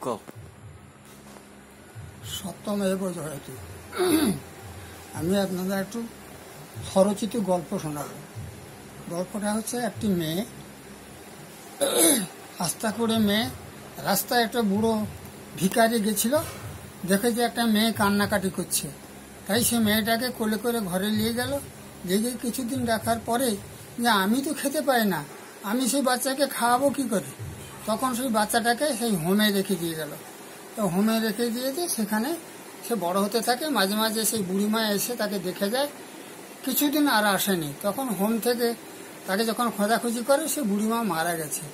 Go. সত্যমেব আমি আপনাদের একটু খরচিত গল্প শোনাব গল্পটা হচ্ছে একটি মেয়ে আস্তা করে মেয়ে রাস্তায় একটা বুড়ো ভিকারি গেছিল দেখে যে একটা মেয়ে কান্নাকাটি করছে তাই সে মেয়েটাকে কোলে করে ঘরে নিয়ে গেল দেখে কিছুদিন রাখার পরে যে আমি তো খেতে পাই না আমি সেই বাচ্চাকে খাওয়াবো কি করে তখন সেই বাচ্চাটাকে সেই হোমে রেখে দিয়ে গেল তো হোমে রেখে দিয়ে দিয়ে সেখানে সে বড় হতে থাকে মাঝে মাঝে সেই বুড়িমা এসে তাকে দেখে যায় কিছুদিন আর আসেনি তখন হোম থেকে তাকে যখন খোঁজাখুঁজি করে সে বুড়িমা মারা গেছে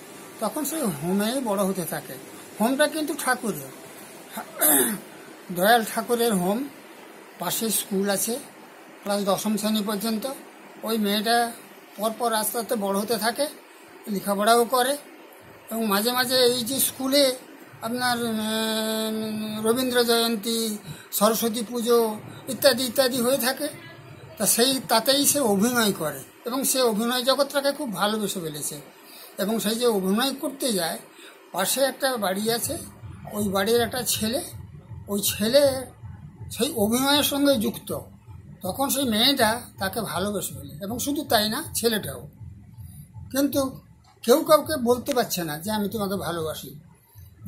তখন সে হোমেই বড় হতে থাকে হোমটা কিন্তু ঠাকুরের দয়াল ঠাকুরের হোম পাশে স্কুল আছে ক্লাস দশম শ্রেণী পর্যন্ত ওই মেয়েটা পরপর আস্তে আস্তে বড় হতে থাকে লেখাপড়াও করে এবং মাঝে মাঝে এই যে স্কুলে আপনার রবীন্দ্র জয়ন্তী সরস্বতী পুজো ইত্যাদি ইত্যাদি হয়ে থাকে তা সেই তাতেই সে অভিনয় করে এবং সে অভিনয় জগৎটাকে খুব ভালোবেসে ফেলেছে এবং সেই যে অভিনয় করতে যায় পাশে একটা বাড়ি আছে ওই বাড়ির একটা ছেলে ওই ছেলে সেই অভিনয়ের সঙ্গে যুক্ত তখন সেই মেয়েটা তাকে ভালোবেসে ফেলে এবং শুধু তাই না ছেলেটাও কিন্তু কেউ কাউকে বলতে পারছে না যে আমি তোমাকে ভালোবাসি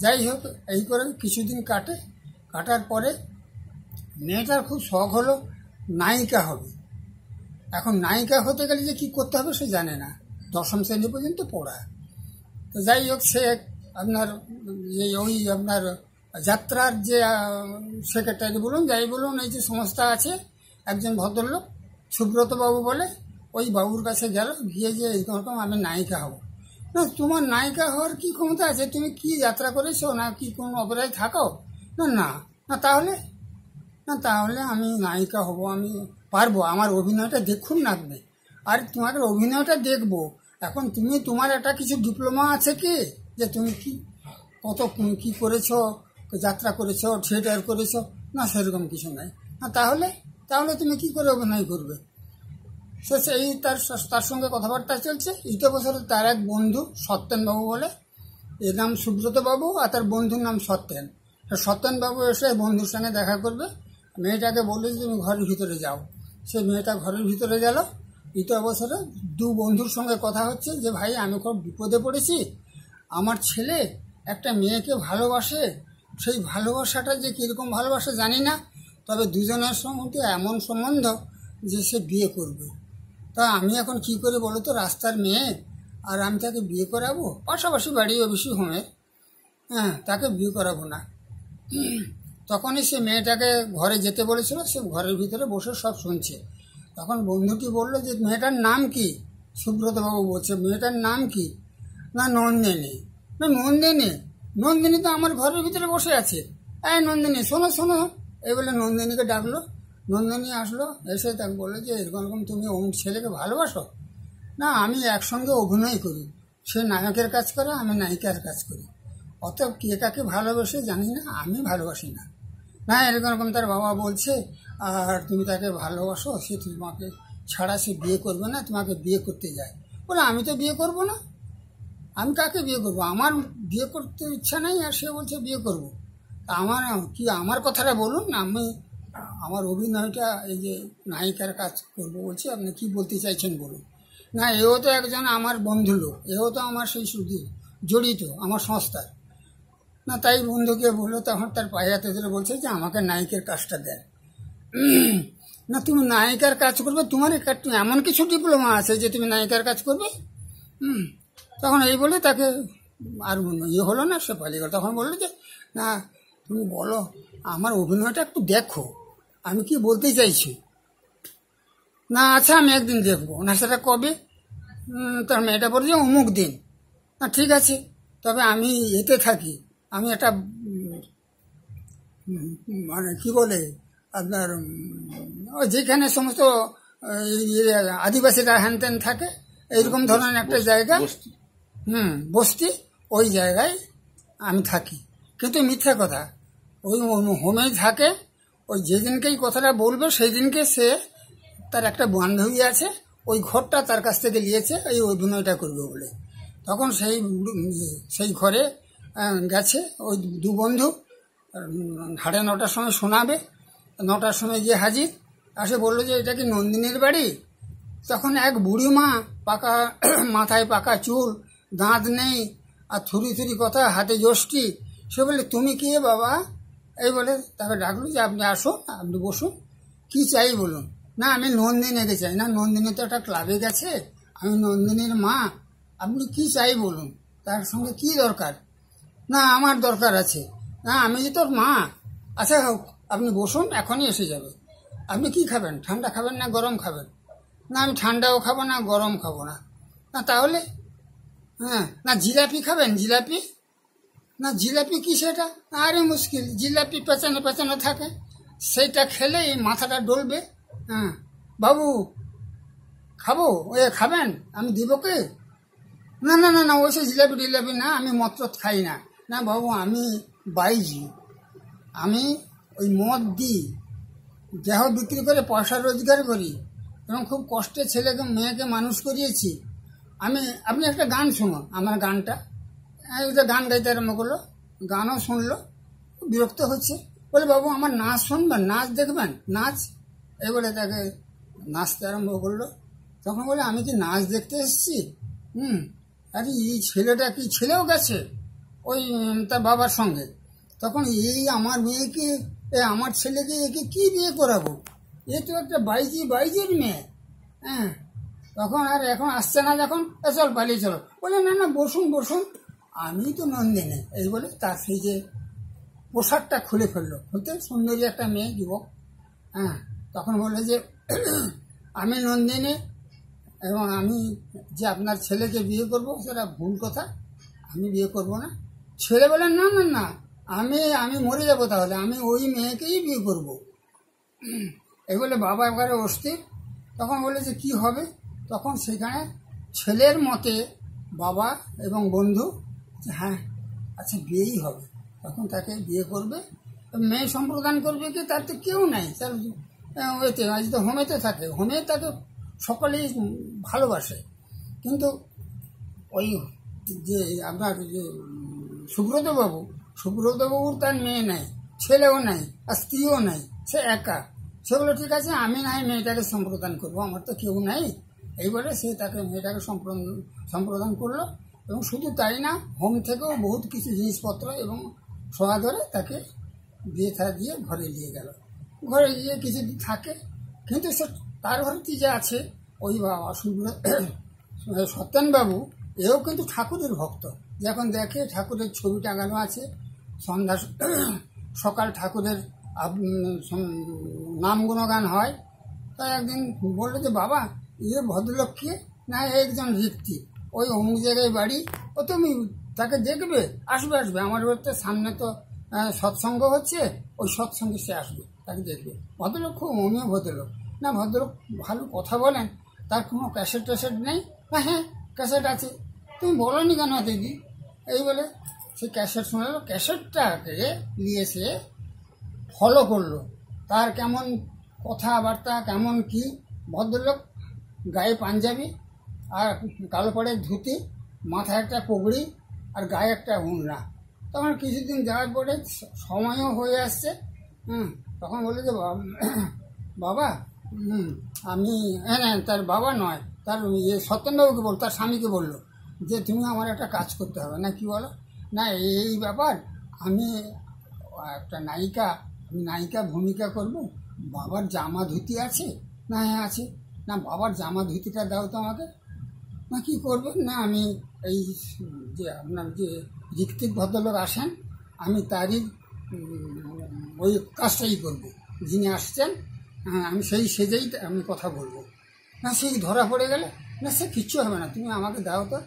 যাই হোক এই করে কিছুদিন কাটে কাটার পরে মেয়েটার খুব শখ হলো নায়িকা হবে এখন নায়িকা হতে গেলে যে কী করতে হবে সে জানে না দশম শ্রেণী পর্যন্ত পড়া তো যাই হোক সে আপনার যে ওই আপনার যাত্রার যে সেক্রেটারি বলুন যাই বলুন এই যে সংস্থা আছে একজন ভদ্রলোক সুব্রতবাবু বলে ওই বাবুর কাছে গেল গিয়ে যে রকম আমি নায়িকা হব না তোমার নায়িকা হওয়ার কি ক্ষমতা আছে তুমি কি যাত্রা করেছো না কি কোনো অপরাধ থাকো না না না তাহলে না তাহলে আমি নায়িকা হব আমি পারবো আমার অভিনয়টা দেখুন লাগবে আর তোমার অভিনয়টা দেখবো এখন তুমি তোমার একটা কিছু ডিপ্লোমা আছে কি যে তুমি কি কত কি করেছো যাত্রা করেছো থিয়েটার করেছো না সেরকম কিছু নাই না তাহলে তাহলে তুমি কি করে অভিনয় করবে সে সেই তার তার সঙ্গে কথাবার্তা চলছে ইতে বছর তার এক বন্ধু সত্যেনবাবু বলে এর নাম সুব্রতবাবু আর তার বন্ধুর নাম সত্যেন সত্যেনবাবু এসে বন্ধুর সঙ্গে দেখা করবে মেয়েটাকে বলে যে তুমি ঘরের ভিতরে যাও সে মেয়েটা ঘরের ভিতরে গেল ইতো অবসরে দু বন্ধুর সঙ্গে কথা হচ্ছে যে ভাই আমি খুব বিপদে পড়েছি আমার ছেলে একটা মেয়েকে ভালোবাসে সেই ভালোবাসাটা যে কীরকম ভালোবাসা জানি না তবে দুজনের সঙ্গে এমন সম্বন্ধ যে সে বিয়ে করবে তা আমি এখন কি করে বলো তো রাস্তার মেয়ে আর আমি তাকে বিয়ে করাবো পাশাপাশি বাড়ি অবশ্যই হোমে হ্যাঁ তাকে বিয়ে করাবো না তখনই সে মেয়েটাকে ঘরে যেতে বলেছিল সে ঘরের ভিতরে বসে সব শুনছে তখন বন্ধুটি বললো যে মেয়েটার নাম কি সুব্রতবাবু বলছে মেয়েটার নাম কি না নন্দিনী না নন্দিনী নন্দিনী তো আমার ঘরের ভিতরে বসে আছে এ নন্দিনী শোনো শোনো এই বলে নন্দিনীকে ডাকলো নন্দিনী আসলো এসে তাকে বললো যে এরকম এরকম তুমি অমুক ছেলেকে ভালোবাসো না আমি একসঙ্গে অভিনয় করি সে নায়কের কাজ করে আমি নায়িকার কাজ করি অতএব কে কাকে ভালোবাসে জানি না আমি ভালোবাসি না না এরকম এরকম তার বাবা বলছে আর তুমি তাকে ভালোবাসো সে তোমাকে ছাড়া সে বিয়ে করবে না তোমাকে বিয়ে করতে যায় বলে আমি তো বিয়ে করব না আমি কাকে বিয়ে করব আমার বিয়ে করতে ইচ্ছা নাই আর সে বলছে বিয়ে করব তা আমার কি আমার কথাটা বলুন আমি আমার অভিনয়টা এই যে নায়িকার কাজ করবো বলছি আপনি কি বলতে চাইছেন বলুন না এও তো একজন আমার বন্ধু লোক এও তো আমার সেই সুদীর জড়িত আমার সংস্থার না তাই বন্ধুকে বললো তখন তার পায়ে হাতে ধরে বলছে যে আমাকে নায়িকের কাজটা দেয় না তুমি নায়িকার কাজ করবে তোমার এমন কিছু ডিপ্লোমা আছে যে তুমি নায়িকার কাজ করবে হুম তখন এই বলে তাকে আর ইয়ে হলো না সে পালিয়ে গেল তখন বললো যে না তুমি বলো আমার অভিনয়টা একটু দেখো আমি কি বলতে চাইছি না আচ্ছা আমি একদিন দেখবো ওনার সেটা কবে তার মেয়েটা যে অমুক দিন না ঠিক আছে তবে আমি এতে থাকি আমি একটা মানে কি বলে আপনার যেখানে সমস্ত ইয়ে, ইয়ে, আদিবাসীরা হ্যান ত্যান থাকে এইরকম ধরনের একটা জায়গা হুম বস্তি ওই জায়গায় আমি থাকি কিন্তু মিথ্যা কথা ওই হোমে থাকে ওই যেদিনকে এই কথাটা বলবে সেই দিনকে সে তার একটা বান্ধবী আছে ওই ঘরটা তার কাছ থেকে নিয়েছে এই অভিনয়টা করবে বলে তখন সেই সেই ঘরে গেছে ওই দু বন্ধু সাড়ে নটার সময় শোনাবে নটার সময় গিয়ে হাজির আসে বললো যে এটা কি নন্দিনীর বাড়ি তখন এক বুড়ি মা পাকা মাথায় পাকা চুল দাঁত নেই আর থুরি থুরি কথা হাতে যষ্টি সে বলে তুমি কে বাবা এই বলে তাকে ডাকলো যে আপনি আসুন আপনি বসুন কি চাই বলুন না আমি নন্দিনীকে চাই না নন্দিনী তো একটা ক্লাবে গেছে আমি নন্দিনীর মা আপনি কি চাই বলুন তার সঙ্গে কি দরকার না আমার দরকার আছে না আমি যে তোর মা আচ্ছা হোক আপনি বসুন এখনই এসে যাবে আপনি কি খাবেন ঠান্ডা খাবেন না গরম খাবেন না আমি ঠান্ডাও খাবো না গরম খাবো না না তাহলে হ্যাঁ না জিলাপি খাবেন জিলাপি না জিলাপি কি সেটা আরে মুশকিল জিলাপি পেঁচানো পেঁচানো থাকে সেইটা খেলে এই মাথাটা ডলবে হ্যাঁ বাবু খাবো ওই খাবেন আমি দিব কি না না না না সে জিলাপি টিলাপি না আমি মদ খাই না না বাবু আমি বাইজি আমি ওই মদ দিই দেহ বিক্রি করে পয়সা রোজগার করি এবং খুব কষ্টে ছেলেকে মেয়েকে মানুষ করিয়েছি আমি আপনি একটা গান শুনুন আমার গানটা হ্যাঁ, গান গাইতে আরম্ভ করলো গানও শুনলো বিরক্ত হচ্ছে বলে বাবু আমার নাচ শুনবেন নাচ দেখবেন নাচ এ বলে তাকে নাচতে আরম্ভ করলো তখন বলে আমি কি নাচ দেখতে এসেছি হুম আরে এই ছেলেটা কি ছেলেও গেছে ওই তার বাবার সঙ্গে তখন এই আমার মেয়েকে এ আমার ছেলেকে একে কি বিয়ে করাবো এ তো একটা বাইজি বাইজের মেয়ে হ্যাঁ তখন আর এখন আসছে না যখন চল পালিয়ে চলো বলে না না বসুন বসুন আমি তো নন্দিনী এই বলে তার সেই যে পোশাকটা খুলে ফেললো হতে সুন্দরী একটা মেয়ে যুবক হ্যাঁ তখন বললো যে আমি নন্দিনী এবং আমি যে আপনার ছেলেকে বিয়ে করব সেটা ভুল কথা আমি বিয়ে করব না ছেলেবেলার না না না আমি আমি মরে যাবো তাহলে আমি ওই মেয়েকেই বিয়ে করব। এই বলে বাবা একবারে অস্থির তখন বলে যে কি হবে তখন সেখানে ছেলের মতে বাবা এবং বন্ধু যে আচ্ছা, হ্যাঁ আচ্ছা বিয়েই হবে তখন তাকে বিয়ে করবে মেয়ে সম্প্রদান করবে কি তার তো কেউ নাই তার ওইতে আজ তো হোমেতে থাকে হোমে তাকে সকলেই ভালোবাসে কিন্তু ওই যে আপনার যে সুব্রতবাবু সুব্রতবাবুর তার মেয়ে নাই ছেলেও নাই আর স্ত্রীও নাই সে একা সে বলে ঠিক আছে আমি নাই মেয়েটাকে সম্প্রদান করবো আমার তো কেউ নাই এই বলে সে তাকে মেয়েটাকে সম্প্রদান করলো এবং শুধু তাই না হোম থেকেও বহুত কিছু জিনিসপত্র এবং সোনা ধরে তাকে দিয়ে দিয়ে ঘরে নিয়ে গেল ঘরে গিয়ে কিছুদিন থাকে কিন্তু সে তার কি যে আছে ওই বাবা সত্যেনবাবু এও কিন্তু ঠাকুরের ভক্ত যখন দেখে ঠাকুরের ছবি টাঙানো আছে সন্ধ্যা সকাল ঠাকুরের নাম গুণগান হয় তাই একদিন বললো যে বাবা ইয়ে ভদ্রলোক কে না একজন ঋত্বিক ওই অমুক জায়গায় বাড়ি ও তুমি তাকে দেখবে আসবে আসবে আমার হচ্ছে সামনে তো সৎসঙ্গ হচ্ছে ওই সৎসঙ্গে সে আসবে তাকে দেখবে ভদ্রলোক খুব অমীয় ভদ্রলোক না ভদ্রলোক ভালো কথা বলেন তার কোনো ক্যাসেট ট্যাসেট নেই হ্যাঁ হ্যাঁ ক্যাসেট আছে তুমি বলনি কেন দিদি এই বলে সে ক্যাসেট শোনালো ক্যাসেটটাকে নিয়ে সে ফলো করলো তার কেমন কথাবার্তা কেমন কি ভদ্রলোক গায়ে পাঞ্জাবি আর কালো পাড়ের ধুতি মাথায় একটা পগড়ি আর গায়ে একটা উন্না তখন কিছুদিন যাওয়ার পরে সময়ও হয়ে আসছে হুম তখন বলে যে বাবা আমি হ্যাঁ হ্যাঁ তার বাবা নয় তার ইয়ে সত্যেনবাবুকে বল তার স্বামীকে বললো যে তুমি আমার একটা কাজ করতে হবে না কি বলো না এই ব্যাপার আমি একটা নায়িকা আমি নায়িকা ভূমিকা করব বাবার জামা ধুতি আছে না হ্যাঁ আছে না বাবার জামা ধুতিটা দাও তো আমাকে না কী করবেন না আমি এই যে আপনার যে ঋত্বিক ভদ্রলোক আসেন আমি তারই ওই কাজটাই করবো যিনি আসছেন হ্যাঁ, আমি সেই সেজেই আমি কথা বলবো না সেই ধরা পড়ে গেলে না সে কিচ্ছু হবে না তুমি আমাকে দাও তো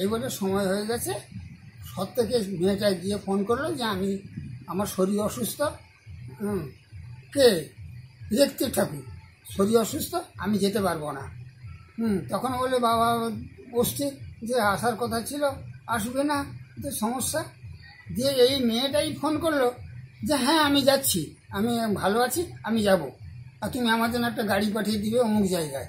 এই বলে সময় হয়ে গেছে সব থেকে মেয়েটা গিয়ে ফোন করলো যে আমি আমার শরীর অসুস্থ কে রেখতে ঠাকুর শরীর অসুস্থ আমি যেতে পারবো না তখন বলে বাবা বসছে যে আসার কথা ছিল আসবে না তো সমস্যা দিয়ে এই মেয়েটাই ফোন করলো যে হ্যাঁ আমি যাচ্ছি আমি ভালো আছি আমি যাব আর তুমি আমার জন্য একটা গাড়ি পাঠিয়ে দিবে অমুক জায়গায়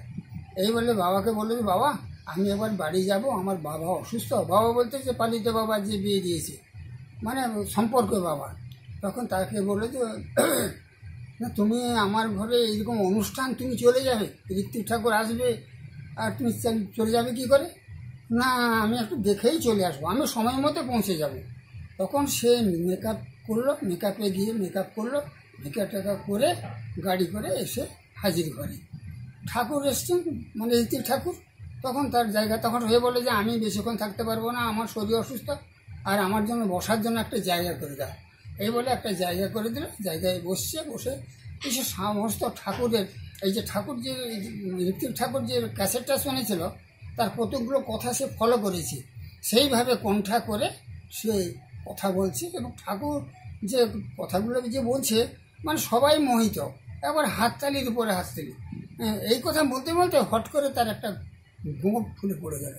এই বলে বাবাকে বললো বাবা আমি এবার বাড়ি যাব আমার বাবা অসুস্থ বাবা বলতে যে পালিত বাবা যে বিয়ে দিয়েছে মানে সম্পর্ক বাবা তখন তাকে বলে যে না তুমি আমার ঘরে এরকম অনুষ্ঠান তুমি চলে যাবে ঋত্বিক ঠাকুর আসবে আর তুমি চলে যাবে কি করে না আমি একটু দেখেই চলে আসবো আমি সময় মতো পৌঁছে যাব তখন সে মেকআপ করলো মেকআপে গিয়ে মেকআপ করলো মেকআপ টেকআপ করে গাড়ি করে এসে হাজির করে ঠাকুর এসছেন মানে ইতির ঠাকুর তখন তার জায়গা তখন হয়ে বলে যে আমি বেশিক্ষণ থাকতে পারবো না আমার শরীর অসুস্থ আর আমার জন্য বসার জন্য একটা জায়গা করে দেয় এই বলে একটা জায়গা করে দিল জায়গায় বসছে বসে যে সমস্ত ঠাকুরের এই যে ঠাকুর যে ঋত্বিক ঠাকুর যে ক্যাসেটটা শুনেছিল তার কতগুলো কথা সে ফলো করেছে সেইভাবে কণ্ঠা করে সে কথা বলছে এবং ঠাকুর যে কথাগুলো যে বলছে মানে সবাই মোহিত এবার হাততালির উপরে হাততালি হ্যাঁ, এই কথা বলতে বলতে হট করে তার একটা গোঁপ ফুলে পড়ে গেল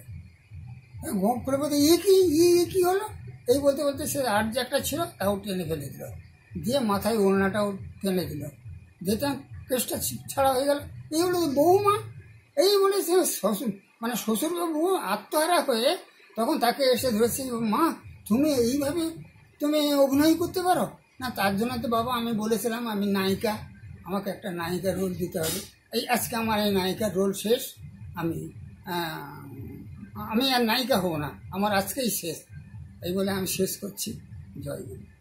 গোঁপ হ্যাঁ, ফুলে বলতে ই কি ই কী হলো এই বলতে বলতে সে আর যে একটা ছিল তাও টেনে ফেলে দিল দিয়ে মাথায় ওড়নাটাও টেনে দিল যেটা কেসটা ছাড়া হয়ে গেল এই হলো বৌমা এই বলে সে শ্বশুর মানে শ্বশুর আত্মহারা হয়ে তখন তাকে এসে ধরেছে মা তুমি এইভাবে তুমি অভিনয় করতে পারো না তার জন্য তো বাবা আমি বলেছিলাম আমি নায়িকা আমাকে একটা নায়িকা রোল দিতে হবে এই আজকে আমার এই নায়িকার রোল শেষ আমি আমি আর নায়িকা হব না আমার আজকেই শেষ এই বলে আমি শেষ করছি জয়